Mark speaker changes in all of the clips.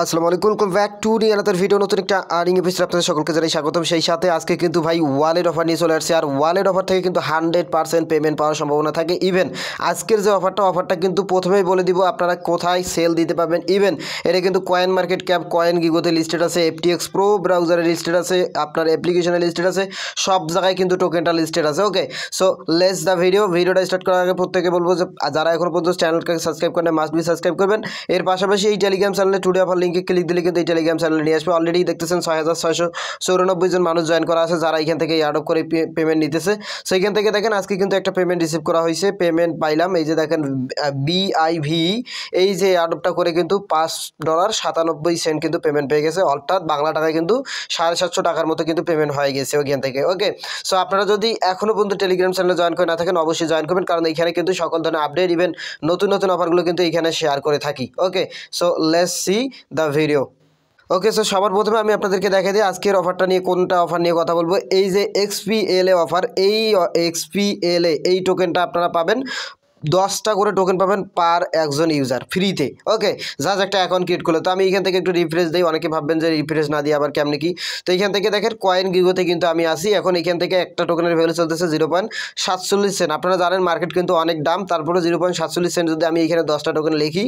Speaker 1: আসসালামু আলাইকুম welcome back to নিয়ে আনাদার ভিডিও নতুন একটা আর্নিং এপিসোড আপনাদের সকলকে জানাই স্বাগতম সেই সাথে আজকে কিন্তু ভাই ওয়ালেট অফার নিয়ে চলে আসছে আর ওয়ালেট অফার থেকে কিন্তু হান্ড্রেড পার্সেন্ট পেমেন্ট পাওয়ার সম্ভাবনা থাকে ইভেন আজকের যে অফারটা অফারটা কিন্তু প্রথমেই বলে দিব আপনারা কোথায় সেল দিতে পারবেন ইভেন এটা কিন্তু কয়েন মার্কেট ক্যাপ কয়েন গিগোতে লিস্টেড আছে এফটিএক্স প্রো ব্রাউজারে লিস্টেড আছে আপনার অ্যাপ্লিকেশনে লিস্টেড আছে সব জায়গায় কিন্তু টোকেনটা লিস্টেড আছে okay so let's the video ভিডিওটা স্টার্ট করার আগে প্রত্যেকে বলবো যে যারা এখন পর্যন্ত চ্যানেলকে সাবস্ক্রাইব করেন মাস্ট বি সাবস্ক্রাইব করবেন এর পাশাপাশি এই টেলিগ্রাম চ্যানেলে টুডে অফার লিঙ্কে ক্লিক দিলে কিন্তু এই টেলিগ্রাম চ্যানেলে নিয়ে আসবে অলরেডি দেখতেছেন ছয় হাজার ছয়শো চৌরানব্বই জন মানুষ জয়েন করা আছে যারা এখান থেকে ইয়ার্ড করে পেমেন্ট নিতেছে সেইখান থেকে দেখেন আজকে কিন্তু একটা পেমেন্ট রিসিভ করা হয়েছে পেমেন্ট পাইলাম এই যে দেখেন বিআইভি এই যে ইয়ার্ডটা করে কিন্তু পাঁচ ডলার সাতানব্বই সেন্ট কিন্তু পেমেন্ট পেয়ে গেছে অর্থাৎ বাংলা টাকায় কিন্তু সাড়ে সাতশো টাকার মতো কিন্তু পেমেন্ট হয়ে গেছে ওইখান থেকে ওকে সো আপনারা যদি এখনও পর্যন্ত টেলিগ্রাম চ্যানেলে জয়েন করে না থাকেন অবশ্যই জয়েন করবেন কারণ এখানে কিন্তু সকল ধরনের আপডেট ইভেন নতুন নতুন অফারগুলো কিন্তু এখানে শেয়ার করে থাকি okay so let's see the video okay so সবার প্রথমে আমি আপনাদেরকে দেখাই দিই আজকের অফারটা নিয়ে কোনটা অফার নিয়ে কথা বলবো এই যে এক্সপিএলএ অফার এই এক্সপিএলএ এই টোকেনটা আপনারা পাবেন দশটা করে টোকেন পাবেন পার একজন ইউজার ফ্রিতে ওকে যা একটা অ্যাকাউন্ট ক্রিয়েট করলো তো আমি এখান থেকে একটু রিফ্রেশ দিই অনেকে ভাববেন যে রিফ্রেশ না দিয়ে আবার কেমনি কি তো এখান থেকে দেখেন কয়েন গিগোতে কিন্তু আমি আসি এখন এখান থেকে একটা টোকেনের ভ্যালু চলতেছে জিরো পয়েন্ট সাতচল্লিশ সেন্ট আপনারা জানেন মার্কেট কিন্তু অনেক দাম তারপরে জিরো পয়েন্ট সাতচল্লিশ সেন্ট যদি আমি এখানে দশটা টোকেন লিখি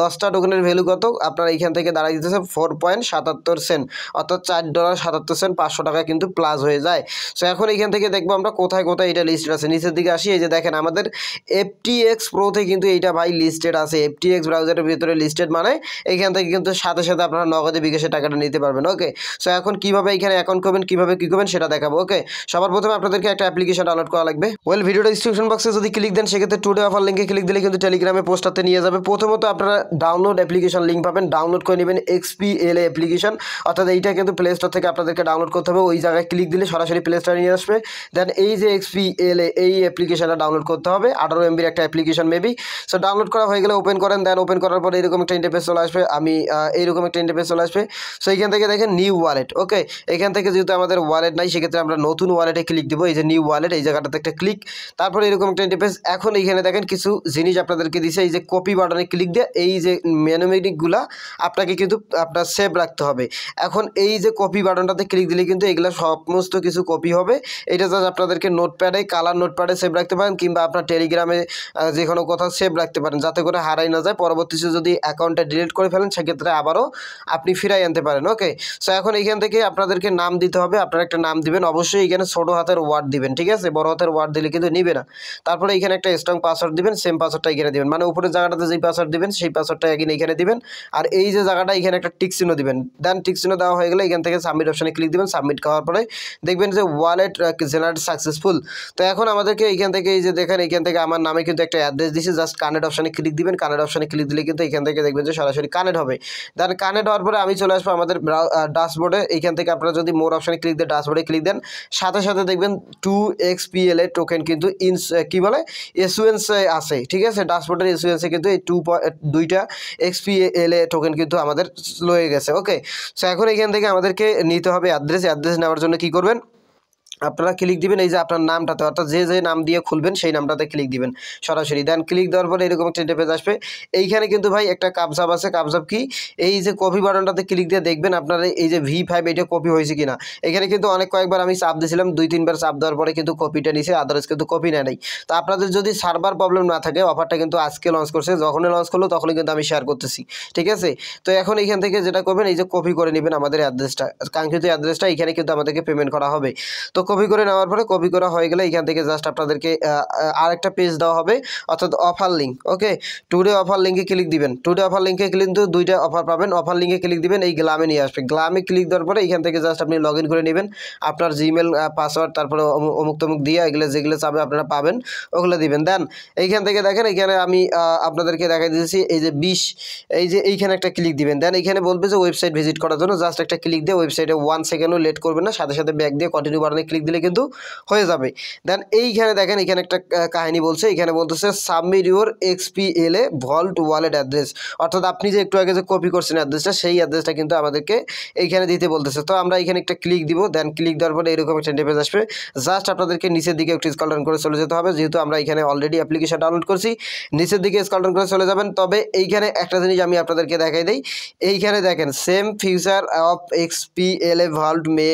Speaker 1: দশটা টোকেনের ভ্যালু কত আপনারা এখান থেকে দাঁড়াই দিতেছে ফোর পয়েন্ট সাতাত্তর সেন্ট অর্থাৎ চার ডলার সাতাত্তর সেন্ট পাঁচশো টাকা কিন্তু প্লাস হয়ে যায় সো এখন এখান থেকে দেখবো আমরা কোথায় কোথায় এটা লিস্ট আছে নিচের দিকে আসি এই যে দেখেন আমাদের এফটি এক্স প্রোতে কিন্তু এইটা ভাই লিস্টেড আছে এফটি এক্স ব্রাউজারের ভিতরে লিস্টেড মানে এইখান থেকে কিন্তু সাথে সাথে আপনারা নগদে বিকাশের টাকাটা নিতে পারবেন ওকে সো এখন কিভাবে এখানে অ্যাকাউন্ট করবেন কিভাবে কী করবেন সেটা দেখাবো ওকে সবার প্রথমে আপনাদেরকে একটা অ্যাপ্লিকেশন ডাউনলোড করা লাগবে ওয়েল ভিডিও ডিসক্রিপশন বক্সে যদি ক্লিক দেন সেক্ষেত্রে টুডে অফার লিঙ্কে ক্লিক দিলে কিন্তু টেলিগ্রামে পোস্টাতে নিয়ে যাবে প্রথমত আপনারা ডাউনলোড অ্যাপ্লিকেশন লিঙ্ক পাবেন ডাউনলোড করে নেবেন এক্সপিএল অ্যাপ্লিকেশন অর্থাৎ এইটা কিন্তু প্লে স্টোর থেকে আপনাদেরকে ডাউনলোড করতে হবে ওই জায়গায় ক্লিক দিলে সরাসরি প্লে স্টোরে নিয়ে আসবে দেন এই যে এক্সপিএল এই অ্যাপ্লিকেশনটা ডাউনলোড করতে হবে আঠারো এমবির একটা অ্যাপ্লিকেশন মেবি সো ডাউনলোড করা হয়ে গেলে ওপেন করেন দেন ওপেন করার পরে এরকম একটা ইন্টারফেস চলে আসবে আমি এইরকম একটা ইন্টারফেস চলে আসবে সো এখান থেকে দেখেন নিউ ওয়ালেট ওকে এখান থেকে যেহেতু আমাদের ওয়ালেট নাই সেক্ষেত্রে আমরা নতুন ওয়ালেটে ক্লিক দিব এই যে নিউ ওয়ালেট এই জায়গাটাতে একটা ক্লিক তারপরে এরকম একটা ইন্টারফেস এখন এইখানে দেখেন কিছু জিনিস আপনাদেরকে দিছে এই যে কপি বাটনে ক্লিক দিয়ে এই যে ম্যানোমেটিকগুলা আপনাকে কিন্তু আপনার সেভ রাখতে হবে এখন এই যে কপি বাটনটাতে ক্লিক দিলে কিন্তু এগুলো সমস্ত কিছু কপি হবে এটা জাস্ট আপনাদেরকে নোটপ্যাডে কালার নোটপ্যাডে সেভ রাখতে পারেন কিংবা আপনার টেলিগ্রামে যে কোনো কোথাও সেভ রাখতে পারেন যাতে করে হারাই না যায় পরবর্তীতে যদি অ্যাকাউন্টটা ডিলিট করে ফেলেন সেক্ষেত্রে আবারও আপনি ফিরাই আনতে পারেন ওকে সো এখন এখান থেকে আপনাদেরকে নাম দিতে হবে আপনারা একটা নাম দিবেন অবশ্যই এখানে ছোটো হাতের ওয়ার্ড দিবেন ঠিক আছে বড় হাতের ওয়ার্ড দিলে কিন্তু নিবে না তারপরে এখানে একটা স্ট্রং পাসওয়ার্ড দিবেন সেম পাসওয়ার্ডটা এখানে দিবেন মানে উপরের জায়গাটাতে যেই পাসওয়ার্ড দিবেন সেই পাসওয়ার্ডটা এখানে এখানে দিবেন আর এই যে জায়গাটা এখানে একটা টিক চিহ্ন দিবেন দেন টিক চিহ্ন দেওয়া হয়ে গেলে এখান থেকে সাবমিট অপশানে ক্লিক দিবেন সাবমিট করার পরে দেখবেন যে ওয়ালেট জেনারেট সাকসেসফুল তো এখন আমাদেরকে এখান থেকে এই যে দেখেন এখান থেকে আমার নামে কিন্তু একটা অ্যাড্রেস দিছি জাস্ট কানেক্ট অপশানে ক্লিক দিবেন কানেক্ট অপশানে ক্লিক দিলে কিন্তু এখান থেকে দেখবেন যে সরাসরি কানেক্ট হবে দেন কানেক্ট হওয়ার পরে আমি চলে আসবো আমাদের ডাশবোর্ডে এখান থেকে আপনারা যদি মোর অপশানে ক্লিক দেন ডাশবোর্ডে ক্লিক দেন সাথে সাথে দেখবেন টু এক্সপিএল এর টোকেন কিন্তু ইনস কী বলে এসুয়েন্স আছে ঠিক আছে ডাশবোর্ডের এসুয়েন্সে কিন্তু এই টু দুইটা এক্সপিএল এ টোকেন কিন্তু আমাদের রয়ে গেছে ওকে সো এখন এখান থেকে আমাদেরকে নিতে হবে অ্যাড্রেস অ্যাড্রেস নেওয়ার জন্য কী করবেন আপনারা ক্লিক দিবেন এই যে আপনার নামটাতে অর্থাৎ যে যে নাম দিয়ে খুলবেন সেই নামটাতে ক্লিক দিবেন সরাসরি দেন ক্লিক দেওয়ার পরে এরকম একটা ইন্টারফেস আসবে এইখানে কিন্তু ভাই একটা কাপসাপ আছে কাপসাপ কি এই যে কপি বাটনটাতে ক্লিক দিয়ে দেখবেন আপনার এই যে ভি ফাইভ এটা কপি হয়েছে কিনা এখানে কিন্তু অনেক কয়েকবার আমি চাপ দিয়েছিলাম দুই তিনবার চাপ দেওয়ার পরে কিন্তু কপিটা নিছে আদারস কিন্তু কপি নেয় নাই তো আপনাদের যদি সার্ভার প্রবলেম না থাকে অফারটা কিন্তু আজকে লঞ্চ করছে যখনই লঞ্চ করলো তখনই কিন্তু আমি শেয়ার করতেছি ঠিক আছে তো এখন এইখান থেকে যেটা করবেন এই যে কপি করে নেবেন আমাদের অ্যাড্রেসটা কাঙ্ক্ষিত অ্যাড্রেসটা এখানে কিন্তু আমাদেরকে পেমেন্ট করা হবে তো কপি করে নেওয়ার পরে কপি করা হয়ে গেলে এখান থেকে জাস্ট আপনাদেরকে আরেকটা পেজ দেওয়া হবে অর্থাৎ offer link okay today offer লিঙ্কে ক্লিক দিবেন টুডে অফার লিঙ্কে ক্লিক কিন্তু দুইটা অফার পাবেন অফার লিঙ্কে ক্লিক দিবেন এই গ্লামে নিয়ে আসবে গ্লামে ক্লিক দেওয়ার পরে এখান থেকে জাস্ট আপনি লগ করে নেবেন আপনার জিমেল পাসওয়ার্ড তারপরে অমুক তমুক দিয়ে এগুলো যেগুলো চাবে আপনারা পাবেন ওগুলো দিবেন দেন এইখান থেকে দেখেন এখানে আমি আপনাদেরকে দেখা দিয়েছি এই যে বিশ এই যে এইখানে একটা ক্লিক দিবেন দেন এখানে বলবে যে ওয়েবসাইট ভিজিট করার জন্য জাস্ট একটা ক্লিক দিয়ে ওয়েবসাইটে ওয়ান সেকেন্ডও লেট করবেন না সাথে সাথে ব্যাক দিয়ে কন্টিনিউ বাড়ানো ক্লিক ক্লিক দিলে কিন্তু হয়ে যাবে দেন এইখানে দেখেন এখানে একটা কাহিনী বলছে এখানে বলতেছে submit your a vault wallet address অর্থাৎ আপনি যে একটু আগে যে কপি করছেন অ্যাড্রেসটা সেই অ্যাড্রেসটা কিন্তু আমাদেরকে এইখানে দিতে বলতেছে তো আমরা এখানে একটা ক্লিক দিব দেন ক্লিক দেওয়ার পরে এরকম একটা ডেপেজ আসবে জাস্ট আপনাদেরকে নিচের দিকে একটু স্কল ডাউন করে চলে যেতে হবে যেহেতু আমরা এখানে অলরেডি অ্যাপ্লিকেশন ডাউনলোড করছি নিচের দিকে স্কল ডাউন করে চলে যাবেন তবে এইখানে একটা জিনিস আমি আপনাদেরকে দেখাই দিই এইখানে দেখেন same future of a vault may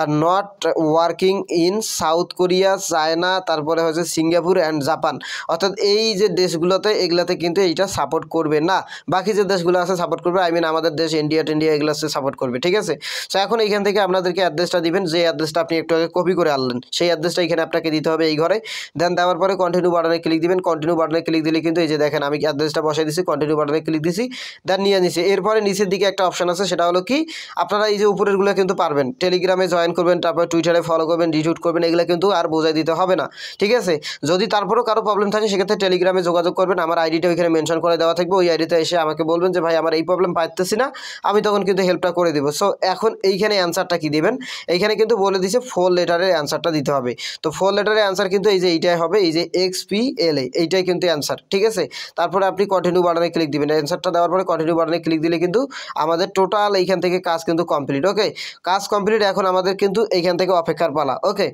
Speaker 1: are not wall working in South Korea China তারপরে হচ্ছে সিঙ্গাপুর অ্যান্ড জাপান অর্থাৎ এই যে দেশগুলোতে এগুলাতে কিন্তু এইটা সাপোর্ট করবে না বাকি যে দেশগুলো আছে সাপোর্ট করবে আই মিন আমাদের দেশ ইন্ডিয়া টিন্ডিয়া এগুলো সাপোর্ট করবে ঠিক আছে সো এখন এইখান থেকে আপনাদেরকে অ্যাড্রেসটা দিবেন যে অ্যাড্রেসটা আপনি একটু আগে কপি করে আনলেন সেই অ্যাড্রেসটা এখানে আপনাকে দিতে হবে এই ঘরে দেন দেওয়ার পরে কন্টিনিউ বাটনে ক্লিক দিবেন কন্টিনিউ বাটনে ক্লিক দিলে কিন্তু এই যে দেখেন আমি অ্যাড্রেসটা বসে দিছি কন্টিনিউ বাটনে ক্লিক দিছি দেন নিয়ে নিছি এরপরে নিচের দিকে একটা অপশান আছে সেটা হলো কি আপনারা এই যে উপরেরগুলো কিন্তু পারবেন টেলিগ্রামে জয়েন করবেন তারপর টুইটারে ফলো ফলো করবেন রিটুইট করবেন এগুলো কিন্তু আর বোঝাই দিতে হবে না ঠিক আছে যদি তারপরেও কারো প্রবলেম থাকে সেক্ষেত্রে টেলিগ্রামে যোগাযোগ করবেন আমার আইডিটা ওইখানে মেনশন করে দেওয়া থাকবে ওই আইডিতে এসে আমাকে বলবেন যে ভাই আমার এই প্রবলেম পাইতেছি না আমি তখন কিন্তু হেল্পটা করে দেবো সো এখন এইখানে অ্যান্সারটা কি দেবেন এইখানে কিন্তু বলে দিছে ফোর লেটারের অ্যান্সারটা দিতে হবে তো ফোর লেটারের অ্যান্সার কিন্তু এই যে এইটাই হবে এই যে এক্স পি এল এ এইটাই কিন্তু অ্যান্সার ঠিক আছে তারপরে আপনি কন্টিনিউ বাটনে ক্লিক দিবেন অ্যান্সারটা দেওয়ার পরে কন্টিনিউ বাটনে ক্লিক দিলে কিন্তু আমাদের টোটাল এইখান থেকে কাজ কিন্তু কমপ্লিট ওকে কাজ কমপ্লিট এখন আমাদের কিন্তু এইখান থেকে অপেক্ষা कर पाला ओके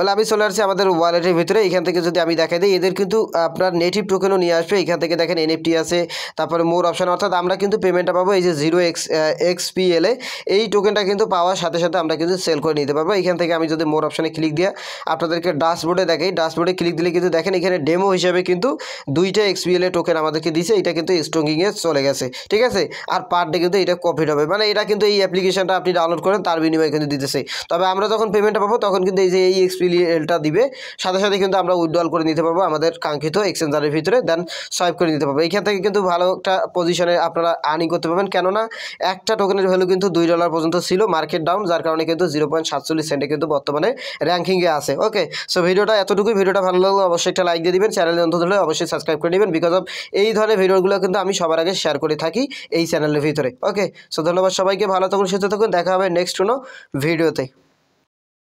Speaker 1: হলে আমি চলে আসছি আমাদের ওয়ালেটের ভিতরে এখান থেকে যদি আমি দেখাই দিই এদের কিন্তু আপনার নেটিভ টোকেনও নিয়ে আসবে এখান থেকে দেখেন এনএফটি আছে তারপরে মোর অপশান অর্থাৎ আমরা কিন্তু পেমেন্টটা পাবো এই যে জিরো এক্স এলে এই টোকেনটা কিন্তু পাওয়ার সাথে সাথে আমরা কিন্তু সেল করে নিতে পারবো এখান থেকে আমি যদি মোর অপশানে ক্লিক দিয়ে আপনাদেরকে ডাস্টবোর্ডে দেখাই ডাস্টবোর্ডে ক্লিক দিলে কিন্তু দেখেন এখানে ডেমো হিসাবে কিন্তু দুইটা এক্সপিএলের টোকেন আমাদেরকে দিয়েছে এটা কিন্তু স্টোকিংয়ে চলে গেছে ঠিক আছে আর পার ডে কিন্তু এটা কপিড হবে মানে এটা কিন্তু এই অ্যাপ্লিকেশনটা আপনি ডাউনলোড করেন তার বিনিময়ে কিন্তু দিতেছে তবে আমরা যখন পেমেন্টটা পাবো তখন কিন্তু এই যে এই পি এলটা দিবে সাথে সাথে কিন্তু আমরা উইথড্রল করে নিতে পারবো আমাদের কাঙ্ক্ষিত এক্সচেঞ্জারের ভিতরে দেন সোয়াইপ করে নিতে পারবো এইখান থেকে কিন্তু ভালো একটা পজিশনে আপনারা আর্নিং করতে পারবেন কেননা একটা টোকেনের ভ্যালু কিন্তু দুই ডলার পর্যন্ত ছিল মার্কেট ডাউন যার কারণে কিন্তু জিরো পয়েন্ট সাতচল্লিশ সেন্টে কিন্তু বর্তমানে র্যাঙ্কিংয়ে আছে ওকে সো ভিডিওটা এতটুকুই ভিডিওটা ভালো লাগলো অবশ্যই একটা লাইক দিয়ে দিবেন চ্যানেলের অন্তত হলে অবশ্যই সাবস্ক্রাইব করে নেবেন বিকজ অফ এই ধরনের ভিডিওগুলো কিন্তু আমি সবার আগে শেয়ার করে থাকি এই চ্যানেলের ভিতরে ওকে সো ধন্যবাদ সবাইকে ভালো থাকুন সুস্থ থাকুন দেখা হবে নেক্সট কোনো ভিডিওতে